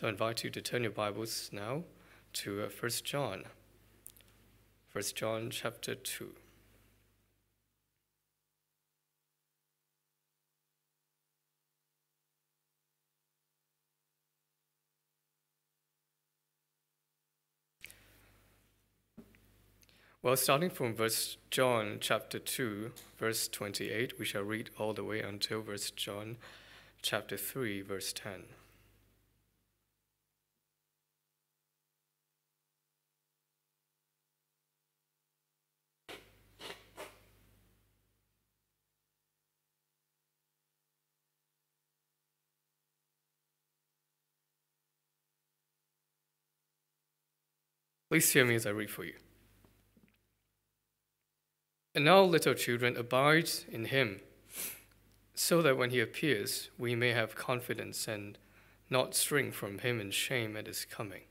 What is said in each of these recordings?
So I invite you to turn your Bibles now to 1 uh, John. 1 John chapter 2. Well, starting from verse John chapter 2, verse 28, we shall read all the way until verse John chapter 3, verse 10. Please hear me as I read for you. And now, little children, abide in him, so that when he appears, we may have confidence and not shrink from him in shame at his coming.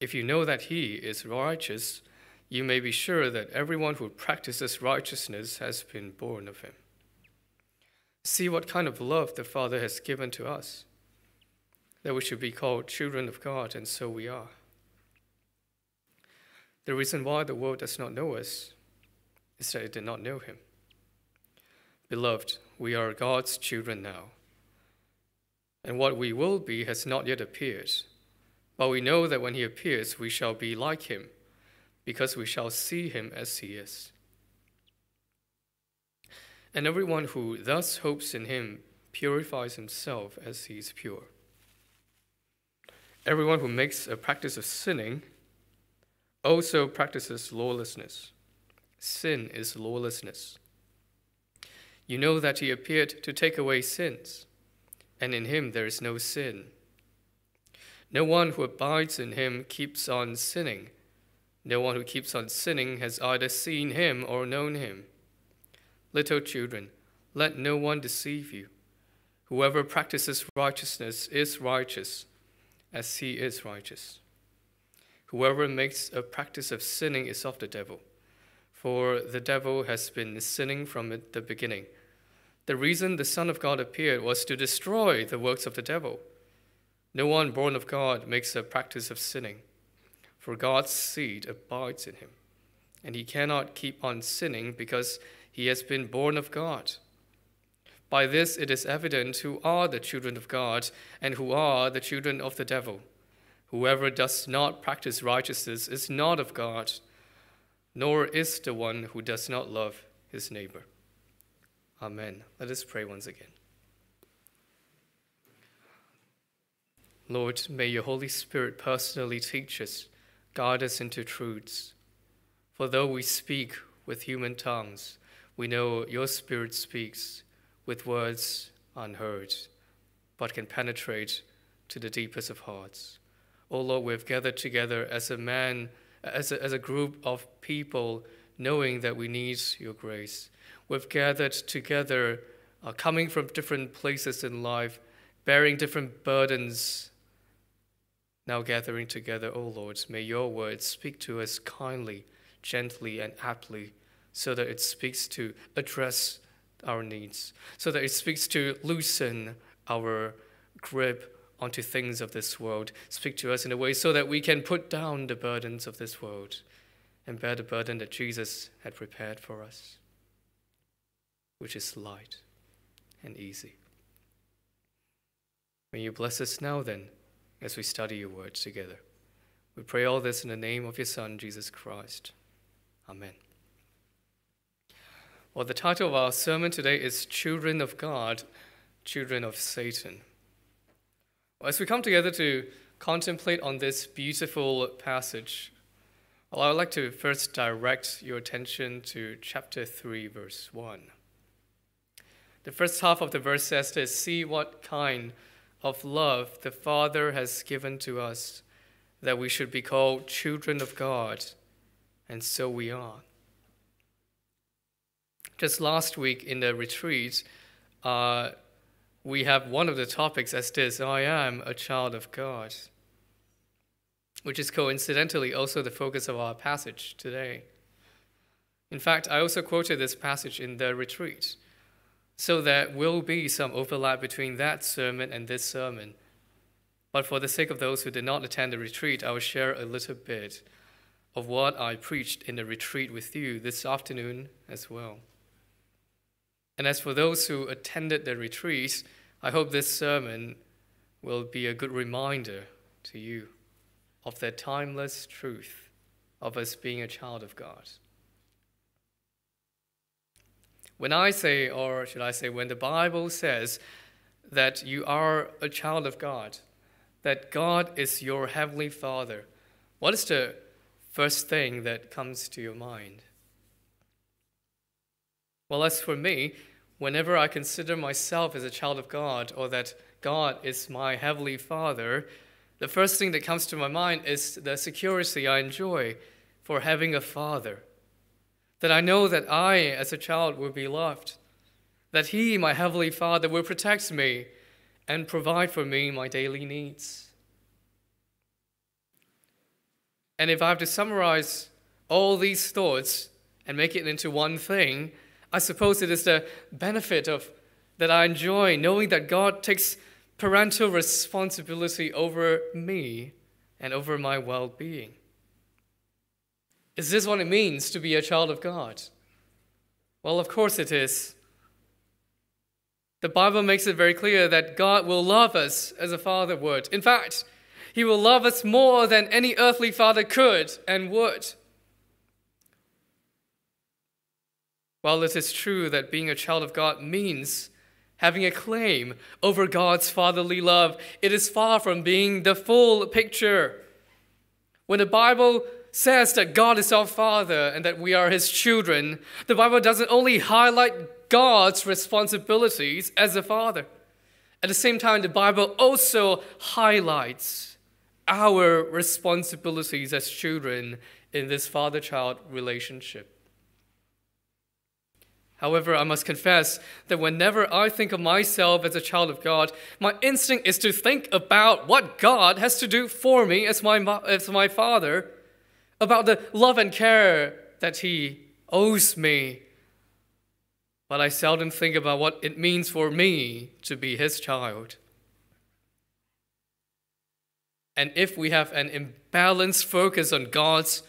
If you know that he is righteous, you may be sure that everyone who practices righteousness has been born of him. See what kind of love the Father has given to us, that we should be called children of God, and so we are. The reason why the world does not know us is that it did not know him. Beloved, we are God's children now. And what we will be has not yet appeared. But we know that when he appears, we shall be like him, because we shall see him as he is. And everyone who thus hopes in him purifies himself as he is pure. Everyone who makes a practice of sinning also practices lawlessness. Sin is lawlessness. You know that he appeared to take away sins, and in him there is no sin. No one who abides in him keeps on sinning. No one who keeps on sinning has either seen him or known him. Little children, let no one deceive you. Whoever practices righteousness is righteous, as he is righteous. Whoever makes a practice of sinning is of the devil, for the devil has been sinning from the beginning. The reason the Son of God appeared was to destroy the works of the devil. No one born of God makes a practice of sinning, for God's seed abides in him, and he cannot keep on sinning because he has been born of God. By this it is evident who are the children of God and who are the children of the devil. Whoever does not practice righteousness is not of God, nor is the one who does not love his neighbor. Amen. Let us pray once again. Lord, may your Holy Spirit personally teach us, guide us into truths. For though we speak with human tongues, we know your Spirit speaks with words unheard, but can penetrate to the deepest of hearts. O oh, Lord, we've gathered together as a man, as a, as a group of people, knowing that we need your grace. We've gathered together, uh, coming from different places in life, bearing different burdens. Now gathering together, O oh, Lord, may your words speak to us kindly, gently, and aptly, so that it speaks to address our needs, so that it speaks to loosen our grip onto things of this world. Speak to us in a way so that we can put down the burdens of this world and bear the burden that Jesus had prepared for us, which is light and easy. May you bless us now, then, as we study your word together. We pray all this in the name of your Son, Jesus Christ. Amen. Well, the title of our sermon today is Children of God, Children of Satan. As we come together to contemplate on this beautiful passage, well, I would like to first direct your attention to chapter 3, verse 1. The first half of the verse says this See what kind of love the Father has given to us, that we should be called children of God, and so we are. Just last week in the retreat, uh, we have one of the topics as this I am a child of God, which is coincidentally also the focus of our passage today. In fact, I also quoted this passage in the retreat. So there will be some overlap between that sermon and this sermon. But for the sake of those who did not attend the retreat, I will share a little bit of what I preached in the retreat with you this afternoon as well. And as for those who attended the retreats, I hope this sermon will be a good reminder to you of the timeless truth of us being a child of God. When I say, or should I say, when the Bible says that you are a child of God, that God is your heavenly Father, what is the first thing that comes to your mind? Well, as for me, Whenever I consider myself as a child of God or that God is my heavenly Father, the first thing that comes to my mind is the security I enjoy for having a father. That I know that I, as a child, will be loved. That He, my Heavenly Father, will protect me and provide for me my daily needs. And if I have to summarize all these thoughts and make it into one thing, I suppose it is the benefit of that I enjoy knowing that God takes parental responsibility over me and over my well being. Is this what it means to be a child of God? Well, of course it is. The Bible makes it very clear that God will love us as a father would. In fact, he will love us more than any earthly father could and would. While it is true that being a child of God means having a claim over God's fatherly love, it is far from being the full picture. When the Bible says that God is our Father and that we are His children, the Bible doesn't only highlight God's responsibilities as a Father. At the same time, the Bible also highlights our responsibilities as children in this father child relationship. However, I must confess that whenever I think of myself as a child of God, my instinct is to think about what God has to do for me as my, as my Father, about the love and care that He owes me. But I seldom think about what it means for me to be His child. And if we have an imbalanced focus on God's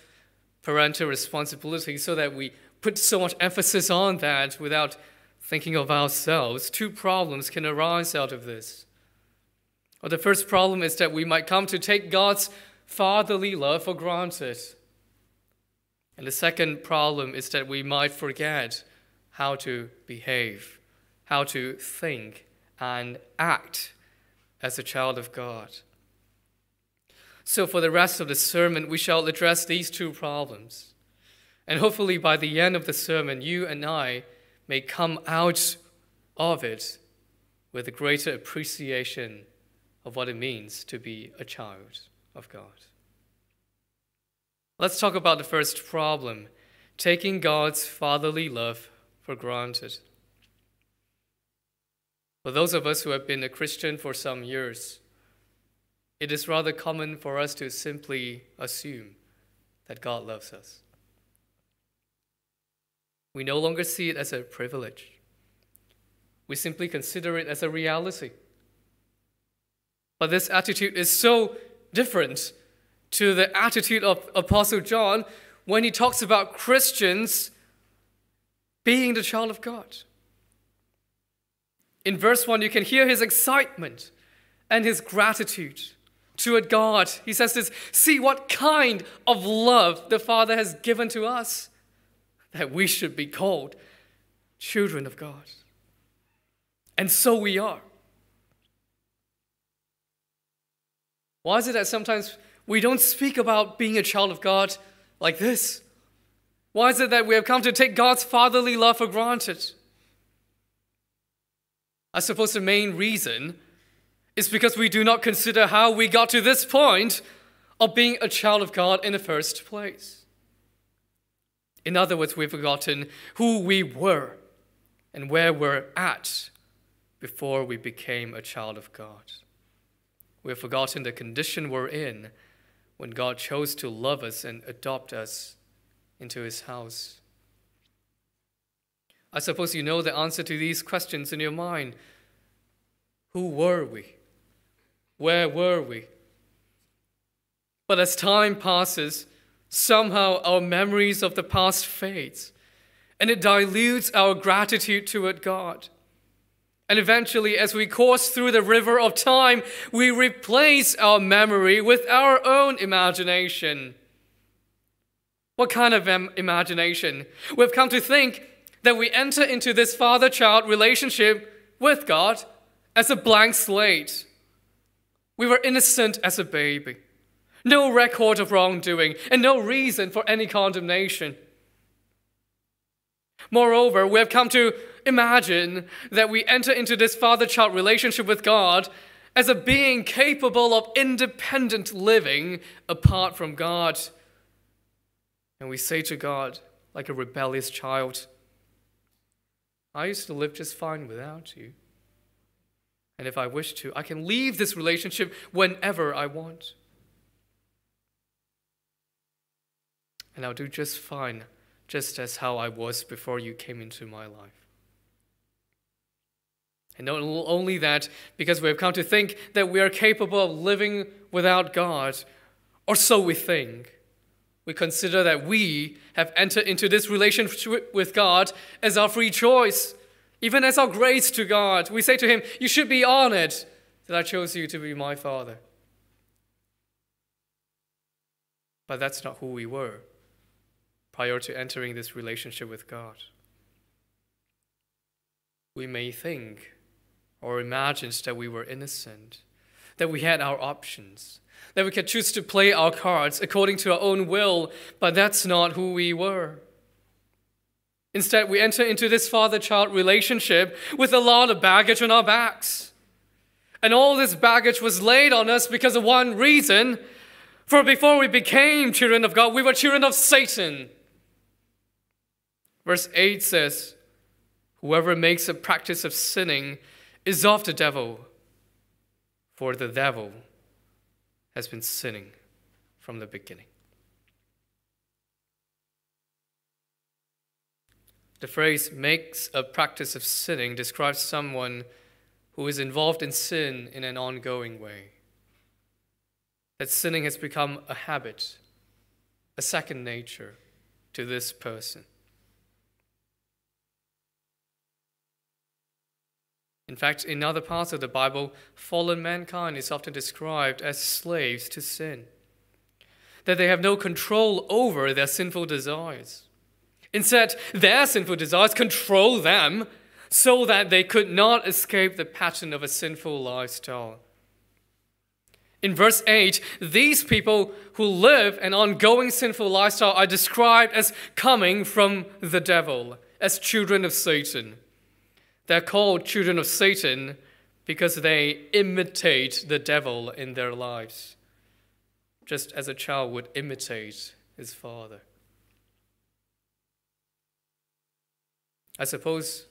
parental responsibility so that we put so much emphasis on that without thinking of ourselves, two problems can arise out of this. Well, the first problem is that we might come to take God's fatherly love for granted. And the second problem is that we might forget how to behave, how to think and act as a child of God. So, for the rest of the sermon, we shall address these two problems. And hopefully, by the end of the sermon, you and I may come out of it with a greater appreciation of what it means to be a child of God. Let's talk about the first problem taking God's fatherly love for granted. For those of us who have been a Christian for some years, it is rather common for us to simply assume that God loves us. We no longer see it as a privilege. We simply consider it as a reality. But this attitude is so different to the attitude of Apostle John when he talks about Christians being the child of God. In verse 1, you can hear his excitement and his gratitude toward God. He says this See what kind of love the Father has given to us that we should be called children of God. And so we are. Why is it that sometimes we don't speak about being a child of God like this? Why is it that we have come to take God's fatherly love for granted? I suppose the main reason is because we do not consider how we got to this point of being a child of God in the first place. In other words, we've forgotten who we were and where we're at before we became a child of God. We've forgotten the condition we're in when God chose to love us and adopt us into his house. I suppose you know the answer to these questions in your mind. Who were we? Where were we? But as time passes, Somehow our memories of the past fades and it dilutes our gratitude toward God. And eventually, as we course through the river of time, we replace our memory with our own imagination. What kind of imagination? We've come to think that we enter into this father child relationship with God as a blank slate. We were innocent as a baby no record of wrongdoing, and no reason for any condemnation. Moreover, we have come to imagine that we enter into this father child relationship with God as a being capable of independent living apart from God. And we say to God, like a rebellious child, I used to live just fine without you. And if I wish to, I can leave this relationship whenever I want. and I'll do just fine, just as how I was before you came into my life. And not only that, because we have come to think that we are capable of living without God, or so we think. We consider that we have entered into this relationship with God as our free choice, even as our grace to God. We say to Him, You should be honored that I chose you to be my Father. But that's not who we were prior to entering this relationship with God. We may think or imagine that we were innocent, that we had our options, that we could choose to play our cards according to our own will, but that's not who we were. Instead, we enter into this father child relationship with a lot of baggage on our backs. And all this baggage was laid on us because of one reason. For before we became children of God, we were children of Satan. Verse 8 says, Whoever makes a practice of sinning is of the devil, for the devil has been sinning from the beginning. The phrase makes a practice of sinning describes someone who is involved in sin in an ongoing way. That sinning has become a habit, a second nature to this person. In fact, in other parts of the Bible, fallen mankind is often described as slaves to sin, that they have no control over their sinful desires. Instead, their sinful desires control them so that they could not escape the pattern of a sinful lifestyle. In verse 8, these people who live an ongoing sinful lifestyle are described as coming from the devil, as children of Satan. They're called children of Satan because they imitate the devil in their lives, just as a child would imitate his father. I suppose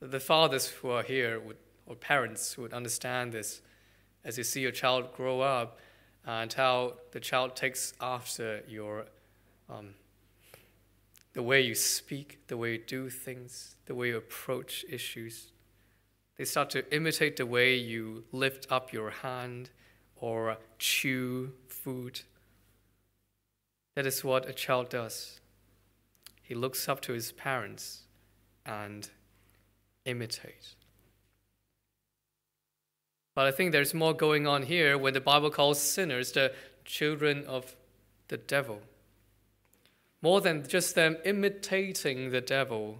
the fathers who are here would, or parents would understand this as you see your child grow up and how the child takes after your um, the way you speak, the way you do things, the way you approach issues. They start to imitate the way you lift up your hand or chew food. That is what a child does. He looks up to his parents and imitates. But I think there's more going on here when the Bible calls sinners the children of the devil more than just them imitating the devil.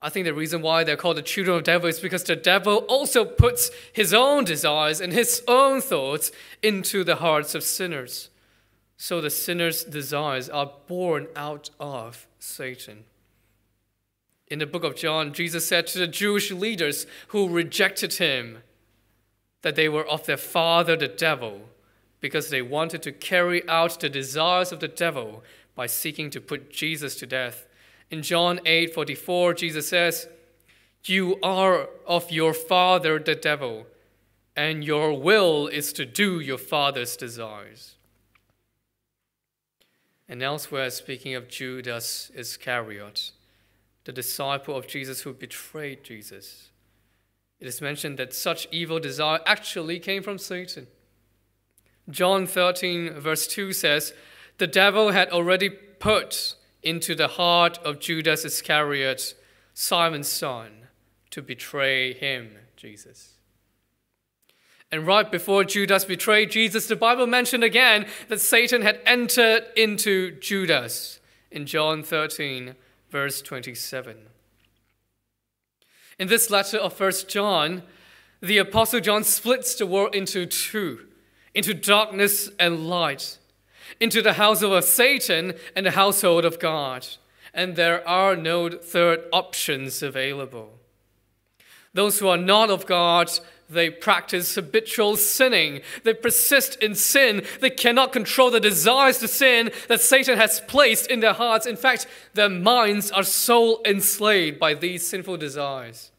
I think the reason why they're called the children of the devil is because the devil also puts his own desires and his own thoughts into the hearts of sinners. So the sinner's desires are born out of Satan. In the book of John, Jesus said to the Jewish leaders who rejected him that they were of their father, the devil, because they wanted to carry out the desires of the devil by seeking to put Jesus to death. In John 8 44, Jesus says, You are of your father, the devil, and your will is to do your father's desires. And elsewhere, speaking of Judas Iscariot, the disciple of Jesus who betrayed Jesus, it is mentioned that such evil desire actually came from Satan. John 13, verse 2 says, the devil had already put into the heart of Judas Iscariot, Simon's son, to betray him, Jesus. And right before Judas betrayed Jesus, the Bible mentioned again that Satan had entered into Judas in John 13, verse 27. In this letter of 1 John, the Apostle John splits the world into two, into darkness and light into the house of Satan and the household of God. And there are no third options available. Those who are not of God, they practice habitual sinning. They persist in sin. They cannot control the desires to sin that Satan has placed in their hearts. In fact, their minds are so enslaved by these sinful desires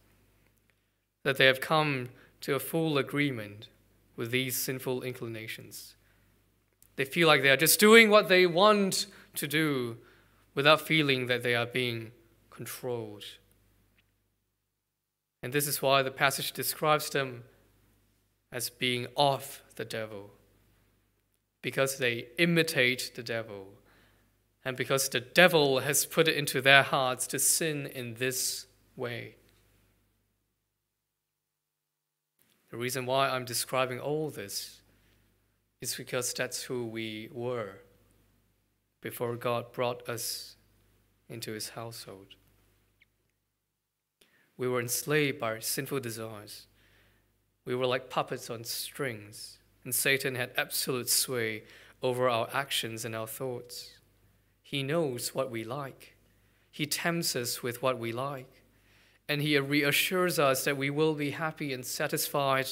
that they have come to a full agreement with these sinful inclinations they feel like they are just doing what they want to do without feeling that they are being controlled. And this is why the passage describes them as being of the devil, because they imitate the devil, and because the devil has put it into their hearts to sin in this way. The reason why I'm describing all this it's because that's who we were before God brought us into his household. We were enslaved by sinful desires. We were like puppets on strings, and Satan had absolute sway over our actions and our thoughts. He knows what we like, he tempts us with what we like, and he reassures us that we will be happy and satisfied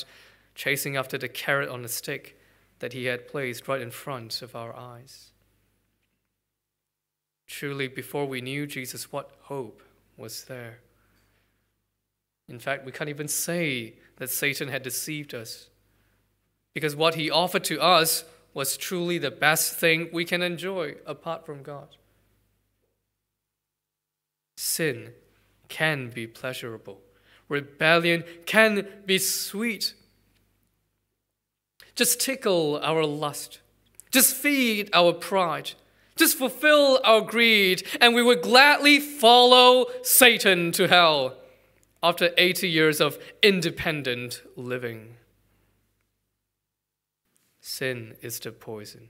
chasing after the carrot on the stick that he had placed right in front of our eyes. Truly, before we knew Jesus, what hope was there? In fact, we can't even say that Satan had deceived us, because what he offered to us was truly the best thing we can enjoy apart from God. Sin can be pleasurable, rebellion can be sweet just tickle our lust. Just feed our pride. Just fulfill our greed, and we would gladly follow Satan to hell after 80 years of independent living. Sin is the poison,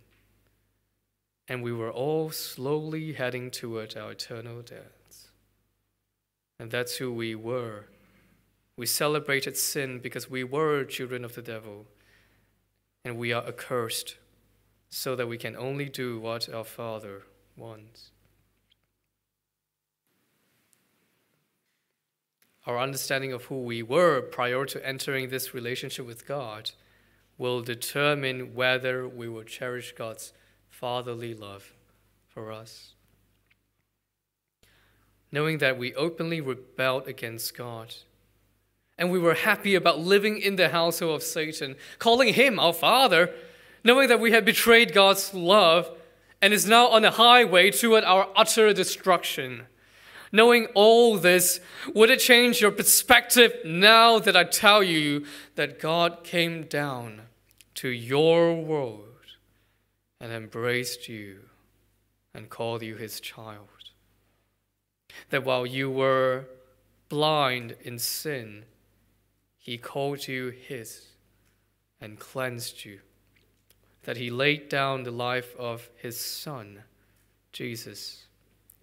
and we were all slowly heading toward our eternal deaths. And that's who we were. We celebrated sin because we were children of the devil and we are accursed, so that we can only do what our Father wants. Our understanding of who we were prior to entering this relationship with God will determine whether we will cherish God's fatherly love for us. Knowing that we openly rebelled against God and we were happy about living in the household of Satan, calling him our father, knowing that we had betrayed God's love and is now on a highway toward our utter destruction. Knowing all this, would it change your perspective now that I tell you that God came down to your world and embraced you and called you his child? That while you were blind in sin, he called you his and cleansed you, that he laid down the life of his son, Jesus,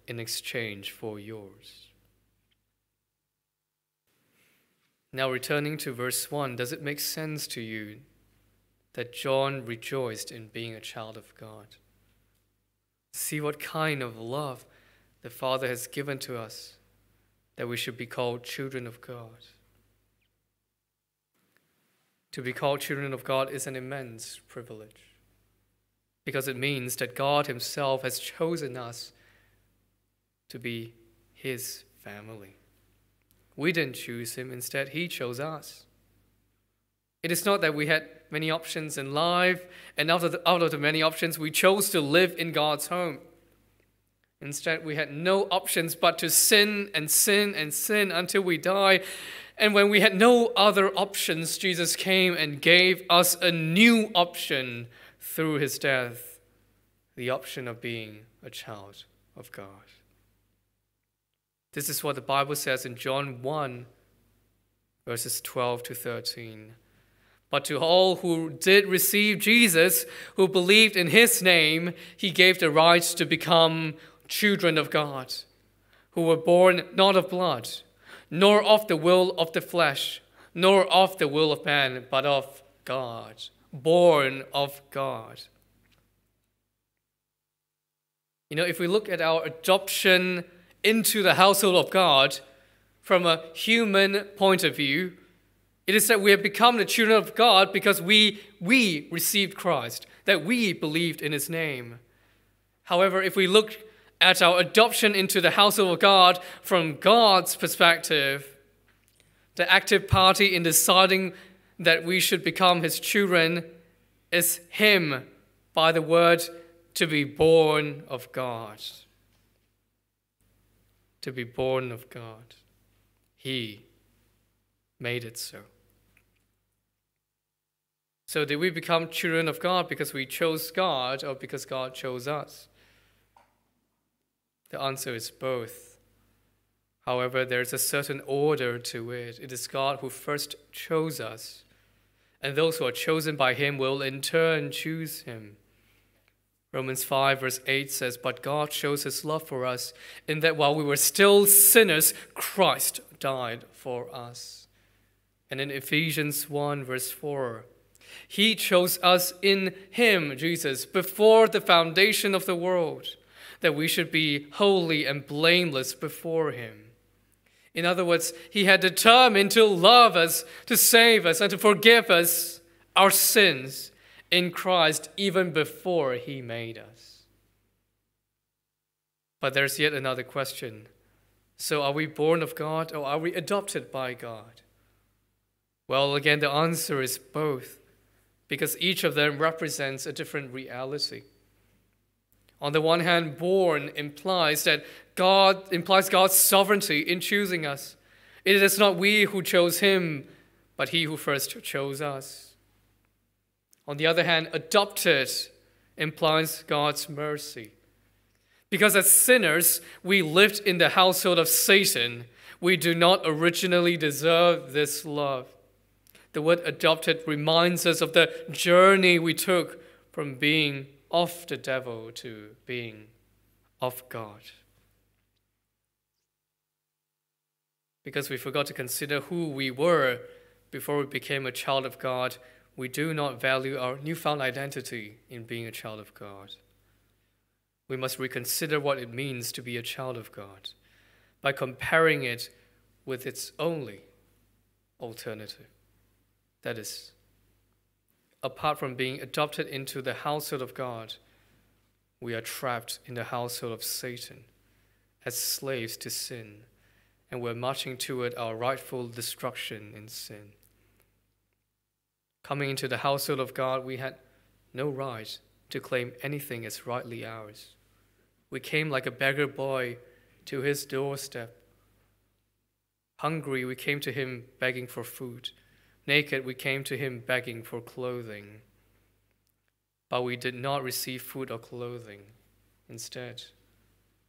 in exchange for yours. Now, returning to verse 1, does it make sense to you that John rejoiced in being a child of God? See what kind of love the Father has given to us that we should be called children of God. To be called children of God is an immense privilege because it means that God Himself has chosen us to be His family. We didn't choose Him, instead, He chose us. It is not that we had many options in life, and out of, the, out of the many options, we chose to live in God's home. Instead, we had no options but to sin and sin and sin until we die. And when we had no other options, Jesus came and gave us a new option through his death the option of being a child of God. This is what the Bible says in John 1, verses 12 to 13. But to all who did receive Jesus, who believed in his name, he gave the right to become children of God, who were born not of blood nor of the will of the flesh, nor of the will of man, but of God, born of God. You know, if we look at our adoption into the household of God from a human point of view, it is that we have become the children of God because we, we received Christ, that we believed in his name. However, if we look at our adoption into the household of God from God's perspective. The active party in deciding that we should become his children is him by the word to be born of God. To be born of God. He made it so. So, did we become children of God because we chose God or because God chose us? The answer is both. However, there is a certain order to it. It is God who first chose us, and those who are chosen by him will in turn choose him. Romans 5, verse 8 says, But God shows his love for us in that while we were still sinners, Christ died for us. And in Ephesians 1, verse 4, He chose us in him, Jesus, before the foundation of the world that we should be holy and blameless before him. In other words, he had determined to love us, to save us, and to forgive us our sins in Christ even before he made us. But there's yet another question. So, are we born of God or are we adopted by God? Well, again, the answer is both, because each of them represents a different reality. On the one hand, born implies that God implies God's sovereignty in choosing us. It is not we who chose him, but he who first chose us. On the other hand, adopted implies God's mercy. Because as sinners, we lived in the household of Satan. We do not originally deserve this love. The word adopted reminds us of the journey we took from being of the devil to being of God. Because we forgot to consider who we were before we became a child of God, we do not value our newfound identity in being a child of God. We must reconsider what it means to be a child of God by comparing it with its only alternative that is, apart from being adopted into the household of God, we are trapped in the household of Satan as slaves to sin, and we're marching toward our rightful destruction in sin. Coming into the household of God, we had no right to claim anything as rightly ours. We came like a beggar boy to his doorstep. Hungry, we came to him begging for food. Naked we came to him begging for clothing, but we did not receive food or clothing. Instead,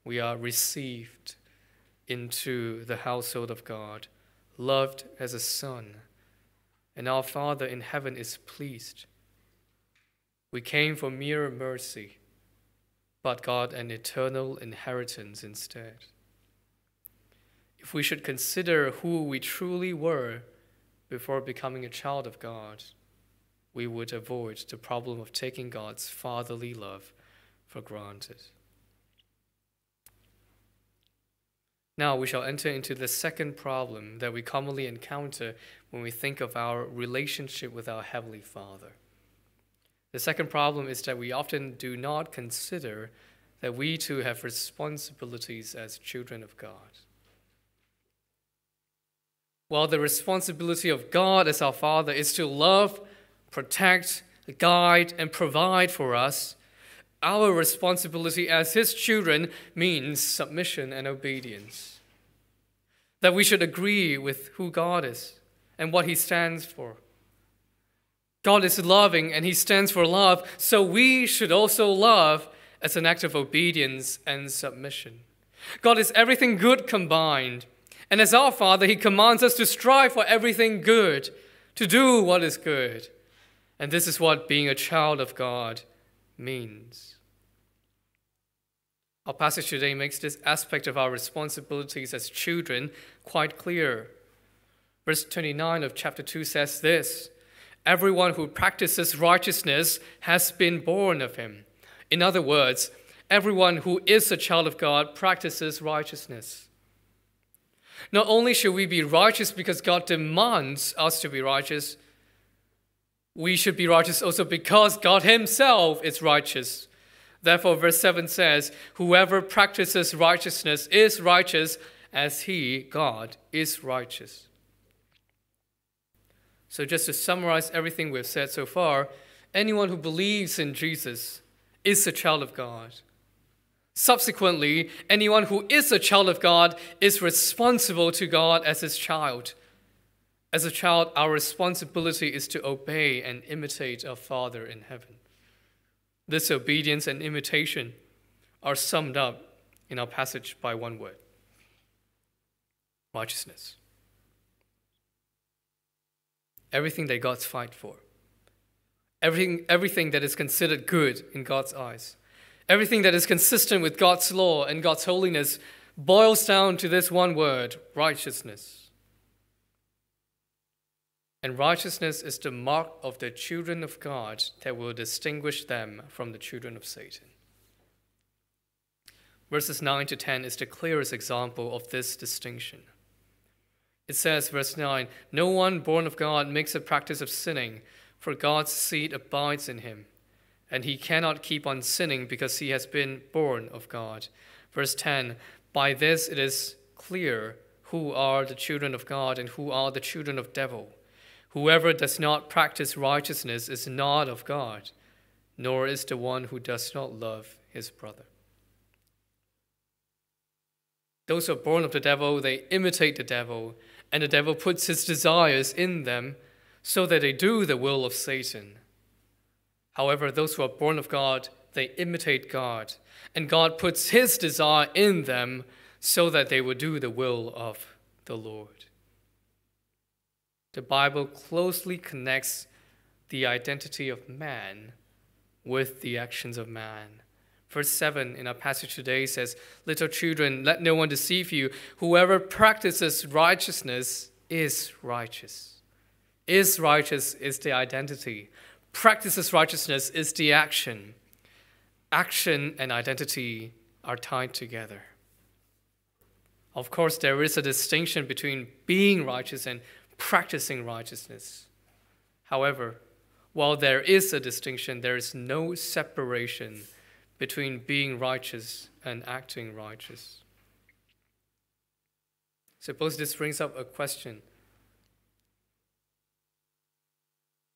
we are received into the household of God, loved as a son, and our Father in heaven is pleased. We came for mere mercy, but God an eternal inheritance instead. If we should consider who we truly were, before becoming a child of God, we would avoid the problem of taking God's fatherly love for granted. Now we shall enter into the second problem that we commonly encounter when we think of our relationship with our Heavenly Father. The second problem is that we often do not consider that we too have responsibilities as children of God. Well, the responsibility of God as our Father is to love, protect, guide, and provide for us. Our responsibility as His children means submission and obedience. That we should agree with who God is and what He stands for. God is loving and He stands for love, so we should also love as an act of obedience and submission. God is everything good combined. And as our Father, He commands us to strive for everything good, to do what is good. And this is what being a child of God means. Our passage today makes this aspect of our responsibilities as children quite clear. Verse 29 of chapter 2 says this Everyone who practices righteousness has been born of him. In other words, everyone who is a child of God practices righteousness. Not only should we be righteous because God demands us to be righteous, we should be righteous also because God Himself is righteous. Therefore, verse 7 says, Whoever practices righteousness is righteous as He, God, is righteous. So, just to summarize everything we've said so far, anyone who believes in Jesus is a child of God. Subsequently, anyone who is a child of God is responsible to God as his child. As a child, our responsibility is to obey and imitate our Father in heaven. This obedience and imitation are summed up in our passage by one word righteousness. Everything that God's fight for, everything, everything that is considered good in God's eyes Everything that is consistent with God's law and God's holiness boils down to this one word righteousness. And righteousness is the mark of the children of God that will distinguish them from the children of Satan. Verses 9 to 10 is the clearest example of this distinction. It says, verse 9, No one born of God makes a practice of sinning, for God's seed abides in him and he cannot keep on sinning because he has been born of God. Verse 10 By this it is clear who are the children of God and who are the children of devil. Whoever does not practice righteousness is not of God, nor is the one who does not love his brother. Those who are born of the devil, they imitate the devil, and the devil puts his desires in them so that they do the will of Satan. However, those who are born of God, they imitate God, and God puts his desire in them so that they will do the will of the Lord. The Bible closely connects the identity of man with the actions of man. Verse 7 in our passage today says, Little children, let no one deceive you. Whoever practices righteousness is righteous. Is righteous is the identity practices righteousness is the action. Action and identity are tied together. Of course, there is a distinction between being righteous and practicing righteousness. However, while there is a distinction, there is no separation between being righteous and acting righteous. Suppose this brings up a question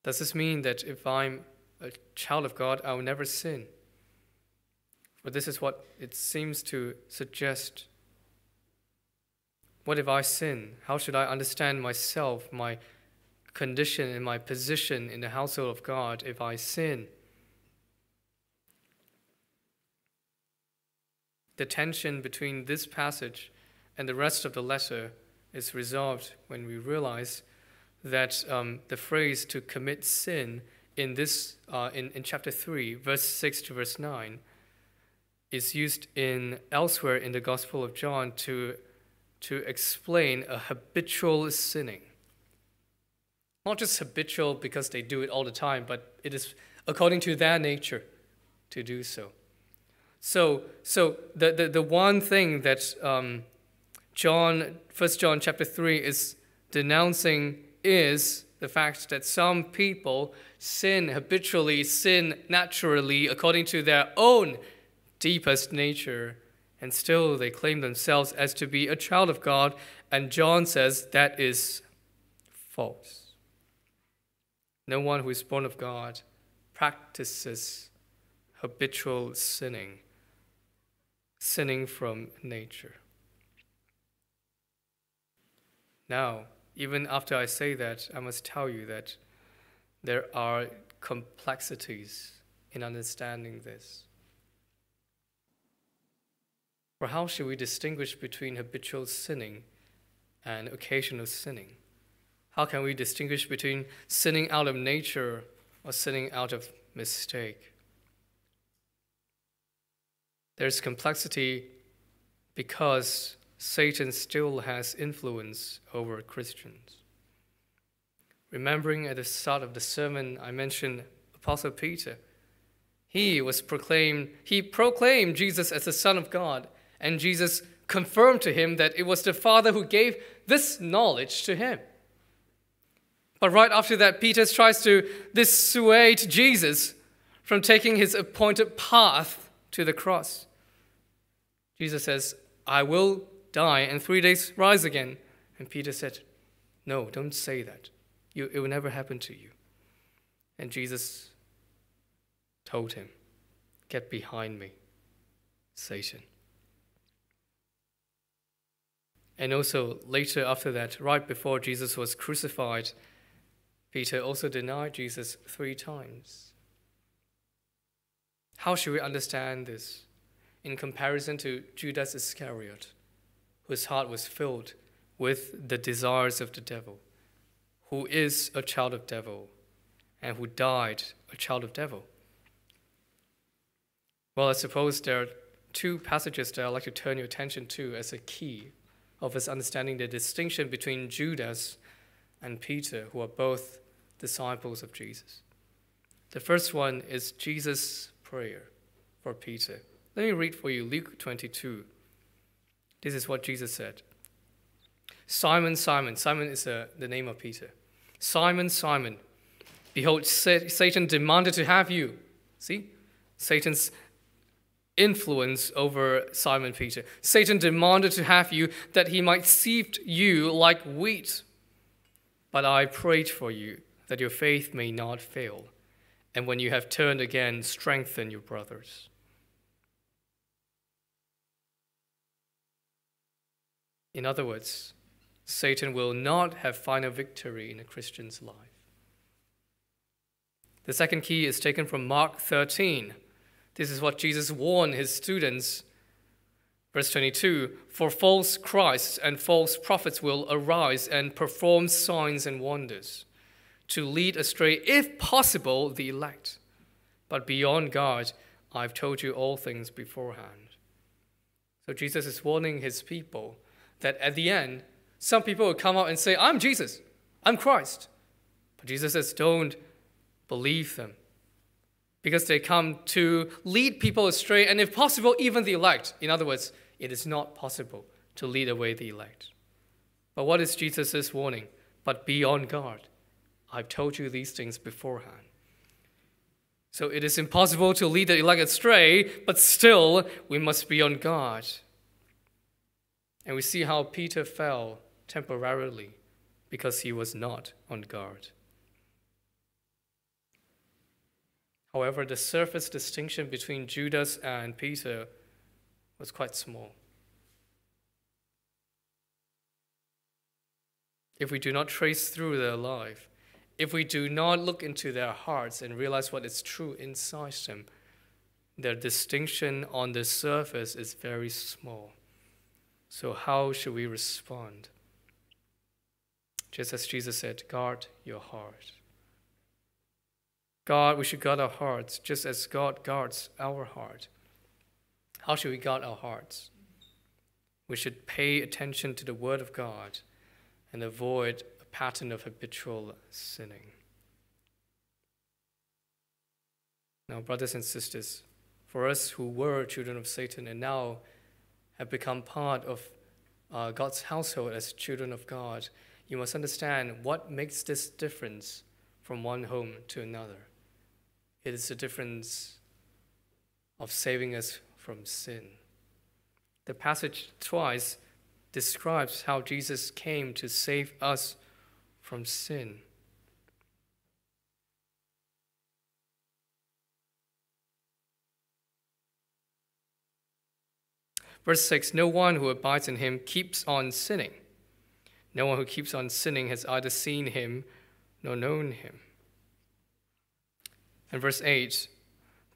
Does this mean that if I'm a child of God, I will never sin? For this is what it seems to suggest. What if I sin? How should I understand myself, my condition, and my position in the household of God if I sin? The tension between this passage and the rest of the letter is resolved when we realize that um, the phrase to commit sin in this uh, in, in chapter 3 verse 6 to verse 9 is used in elsewhere in the gospel of john to to explain a habitual sinning not just habitual because they do it all the time but it is according to their nature to do so so so the the, the one thing that um, john 1 john chapter 3 is denouncing is the fact that some people sin habitually, sin naturally, according to their own deepest nature, and still they claim themselves as to be a child of God, and John says that is false. No one who is born of God practices habitual sinning, sinning from nature. Now, even after I say that, I must tell you that there are complexities in understanding this. For how should we distinguish between habitual sinning and occasional sinning? How can we distinguish between sinning out of nature or sinning out of mistake? There's complexity because Satan still has influence over Christians. Remembering at the start of the sermon, I mentioned Apostle Peter. He was proclaimed, he proclaimed Jesus as the Son of God, and Jesus confirmed to him that it was the Father who gave this knowledge to him. But right after that, Peter tries to dissuade Jesus from taking his appointed path to the cross. Jesus says, I will die, and three days rise again. And Peter said, No, don't say that. You, it will never happen to you. And Jesus told him, Get behind me, Satan. And also, later after that, right before Jesus was crucified, Peter also denied Jesus three times. How should we understand this in comparison to Judas Iscariot? whose heart was filled with the desires of the devil, who is a child of devil, and who died a child of devil. Well, I suppose there are two passages that I'd like to turn your attention to as a key of us understanding the distinction between Judas and Peter, who are both disciples of Jesus. The first one is Jesus' prayer for Peter. Let me read for you Luke 22, this is what Jesus said Simon, Simon, Simon is uh, the name of Peter. Simon, Simon, behold, Satan demanded to have you. See? Satan's influence over Simon Peter. Satan demanded to have you that he might sift you like wheat. But I prayed for you that your faith may not fail. And when you have turned again, strengthen your brothers. In other words, Satan will not have final victory in a Christian's life. The second key is taken from Mark 13. This is what Jesus warned his students. Verse 22 For false Christs and false prophets will arise and perform signs and wonders to lead astray, if possible, the elect. But beyond God, I've told you all things beforehand. So Jesus is warning his people that at the end, some people would come out and say, I'm Jesus, I'm Christ. But Jesus says, don't believe them because they come to lead people astray and, if possible, even the elect. In other words, it is not possible to lead away the elect. But what is Jesus' warning? But be on guard. I've told you these things beforehand. So it is impossible to lead the elect astray, but still we must be on guard. And we see how Peter fell temporarily because he was not on guard. However, the surface distinction between Judas and Peter was quite small. If we do not trace through their life, if we do not look into their hearts and realize what is true inside them, their distinction on the surface is very small. So, how should we respond? Just as Jesus said, guard your heart. God, we should guard our hearts just as God guards our heart. How should we guard our hearts? We should pay attention to the Word of God and avoid a pattern of habitual sinning. Now, brothers and sisters, for us who were children of Satan and now have become part of uh, God's household as children of God, you must understand what makes this difference from one home to another. It is the difference of saving us from sin. The passage twice describes how Jesus came to save us from sin. Verse 6 No one who abides in him keeps on sinning. No one who keeps on sinning has either seen him nor known him. And verse 8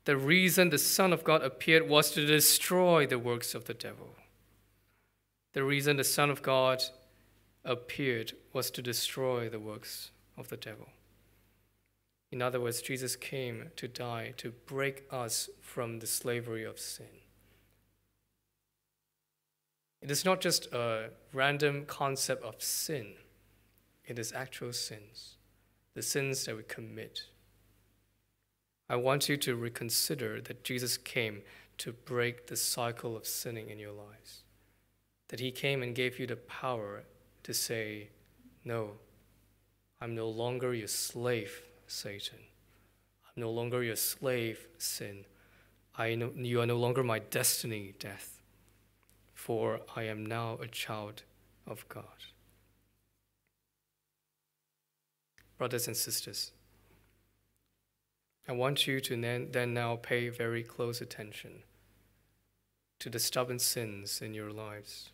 The reason the Son of God appeared was to destroy the works of the devil. The reason the Son of God appeared was to destroy the works of the devil. In other words, Jesus came to die to break us from the slavery of sin. It is not just a random concept of sin, it is actual sins, the sins that we commit. I want you to reconsider that Jesus came to break the cycle of sinning in your lives, that he came and gave you the power to say, No, I'm no longer your slave, Satan. I'm no longer your slave, sin. I you are no longer my destiny, death for I am now a child of God. Brothers and sisters, I want you to then, now pay very close attention to the stubborn sins in your lives,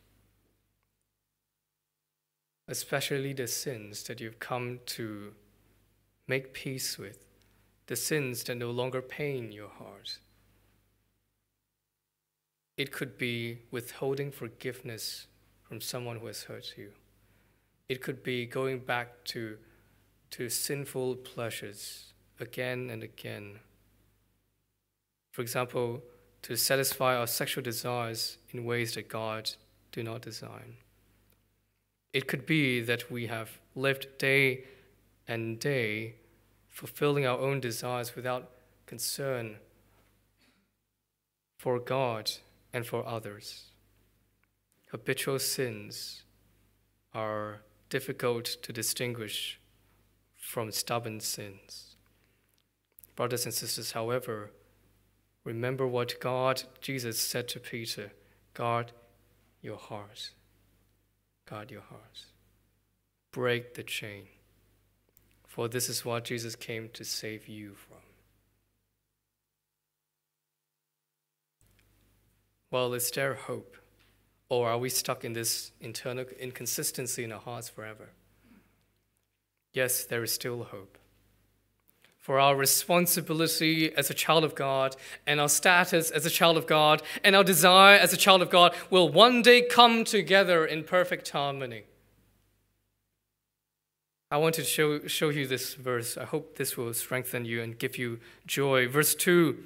especially the sins that you've come to make peace with, the sins that no longer pain your heart it could be withholding forgiveness from someone who has hurt you. It could be going back to, to sinful pleasures again and again. For example, to satisfy our sexual desires in ways that God do not design. It could be that we have lived day and day fulfilling our own desires without concern for God and for others. Habitual sins are difficult to distinguish from stubborn sins. Brothers and sisters, however, remember what God, Jesus, said to Peter guard your heart. Guard your heart. Break the chain. For this is what Jesus came to save you from. Well, is there hope? Or are we stuck in this internal inconsistency in our hearts forever? Yes, there is still hope. For our responsibility as a child of God and our status as a child of God and our desire as a child of God will one day come together in perfect harmony. I want to show, show you this verse. I hope this will strengthen you and give you joy. Verse 2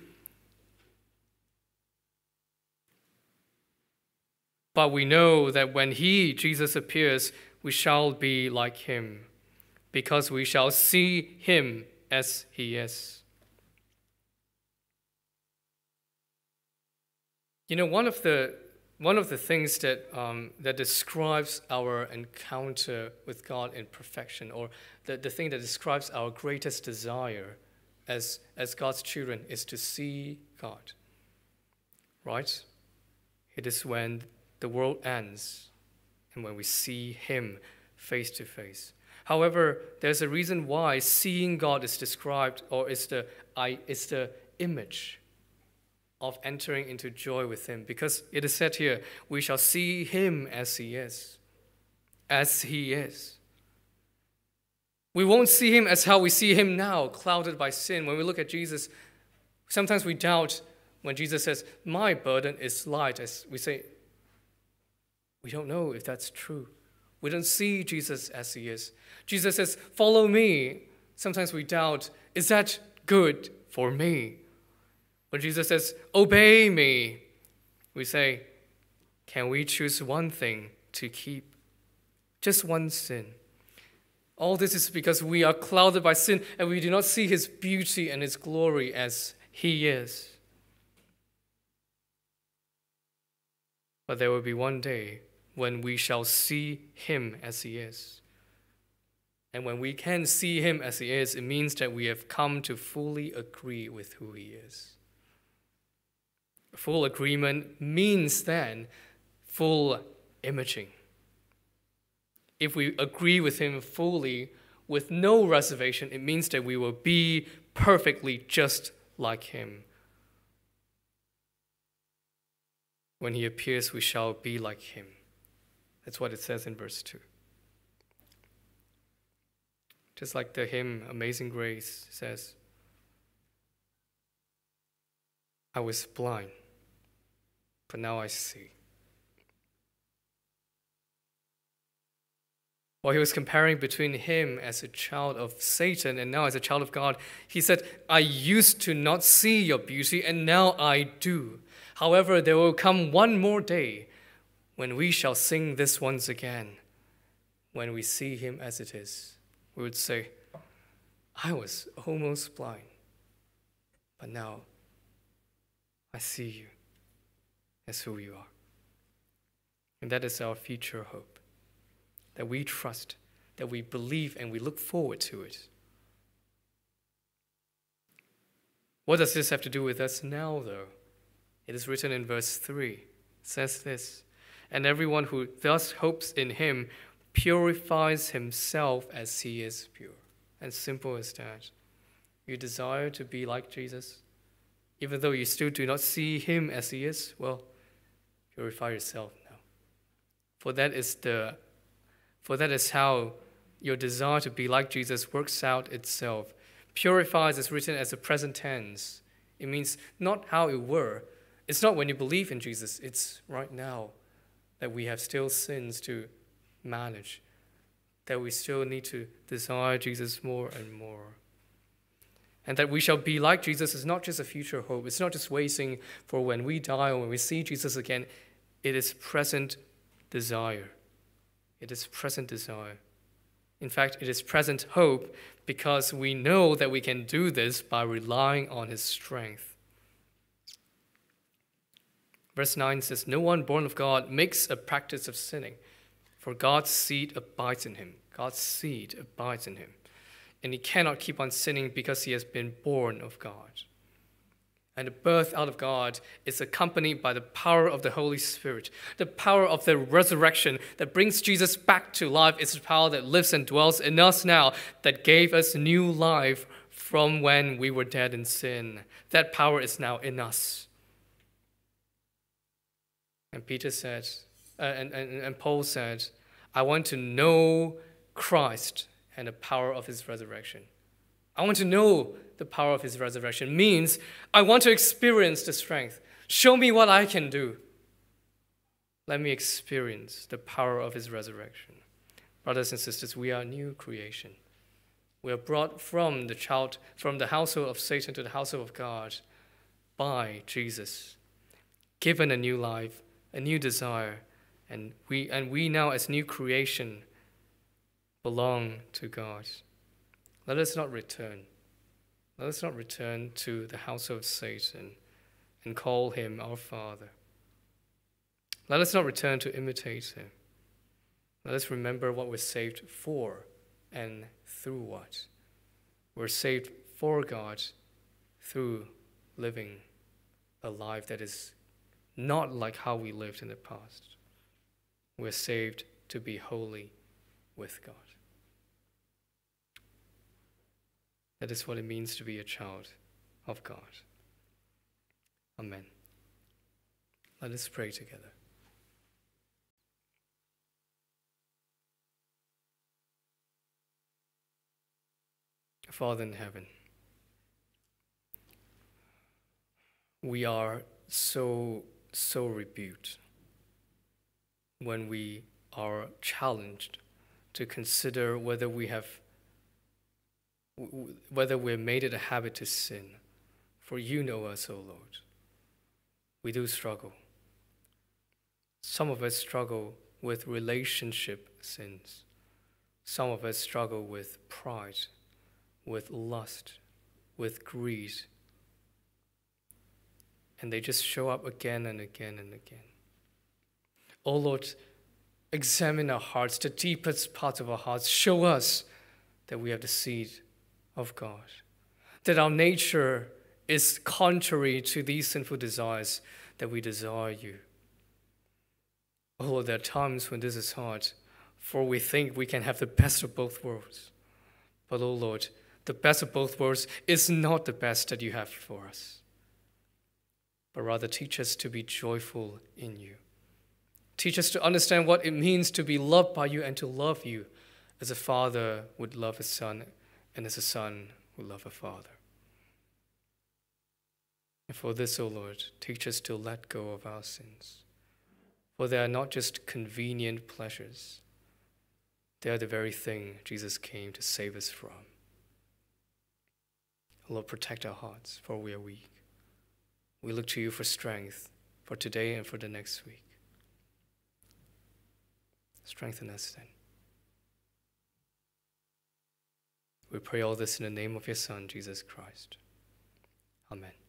But we know that when he, Jesus, appears, we shall be like him, because we shall see him as he is. You know, one of the, one of the things that, um, that describes our encounter with God in perfection, or the, the thing that describes our greatest desire as, as God's children, is to see God. Right? It is when the world ends and when we see Him face to face. However, there's a reason why seeing God is described or is the, I, is the image of entering into joy with Him, because it is said here, we shall see Him as He is. As He is. We won't see Him as how we see Him now, clouded by sin. When we look at Jesus, sometimes we doubt when Jesus says, My burden is light, as we say, we don't know if that's true. We don't see Jesus as he is. Jesus says, Follow me. Sometimes we doubt, Is that good for me? When Jesus says, Obey me, we say, Can we choose one thing to keep? Just one sin. All this is because we are clouded by sin and we do not see his beauty and his glory as he is. But there will be one day when we shall see him as he is. And when we can see him as he is, it means that we have come to fully agree with who he is. Full agreement means then full imaging. If we agree with him fully, with no reservation, it means that we will be perfectly just like him. When he appears, we shall be like him. That's what it says in verse 2. Just like the hymn Amazing Grace says, I was blind, but now I see. While he was comparing between him as a child of Satan and now as a child of God, he said, I used to not see your beauty, and now I do. However, there will come one more day when we shall sing this once again, when we see him as it is, we would say, I was almost blind, but now I see you as who you are. And that is our future hope that we trust, that we believe, and we look forward to it. What does this have to do with us now, though? It is written in verse 3 it says this and everyone who thus hopes in him purifies himself as he is pure. And simple as that. You desire to be like Jesus, even though you still do not see him as he is, well, purify yourself now. For that is the for that is how your desire to be like Jesus works out itself. Purifies is written as a present tense. It means not how it were. It's not when you believe in Jesus, it's right now that we have still sins to manage, that we still need to desire Jesus more and more. And that we shall be like Jesus is not just a future hope, it's not just waiting for when we die or when we see Jesus again, it is present desire. It is present desire. In fact, it is present hope because we know that we can do this by relying on his strength. Verse 9 says, No one born of God makes a practice of sinning, for God's seed abides in him. God's seed abides in him. And he cannot keep on sinning because he has been born of God. And the birth out of God is accompanied by the power of the Holy Spirit. The power of the resurrection that brings Jesus back to life is the power that lives and dwells in us now, that gave us new life from when we were dead in sin. That power is now in us. And Peter said, uh, and, and, and Paul said, I want to know Christ and the power of his resurrection. I want to know the power of his resurrection means I want to experience the strength. Show me what I can do. Let me experience the power of his resurrection. Brothers and sisters, we are new creation. We are brought from the child, from the household of Satan to the household of God by Jesus, given a new life, a new desire, and we, and we now, as new creation, belong to God. Let us not return. Let us not return to the house of Satan and call him our Father. Let us not return to imitate him. Let us remember what we're saved for and through what. We're saved for God through living a life that is not like how we lived in the past. We're saved to be holy with God. That is what it means to be a child of God. Amen. Let us pray together. Father in heaven, we are so so rebuked when we are challenged to consider whether we have whether we've made it a habit to sin for you know us o lord we do struggle some of us struggle with relationship sins some of us struggle with pride with lust with greed and they just show up again and again and again. Oh Lord, examine our hearts, the deepest parts of our hearts. Show us that we have the seed of God, that our nature is contrary to these sinful desires, that we desire you. Oh Lord, there are times when this is hard, for we think we can have the best of both worlds. But oh Lord, the best of both worlds is not the best that you have for us but rather teach us to be joyful in you. Teach us to understand what it means to be loved by you and to love you as a father would love his son and as a son would love a father. And for this, O oh Lord, teach us to let go of our sins. For they are not just convenient pleasures, they are the very thing Jesus came to save us from. Lord, protect our hearts, for we are weak. We look to you for strength for today and for the next week. Strengthen us then. We pray all this in the name of your Son, Jesus Christ. Amen.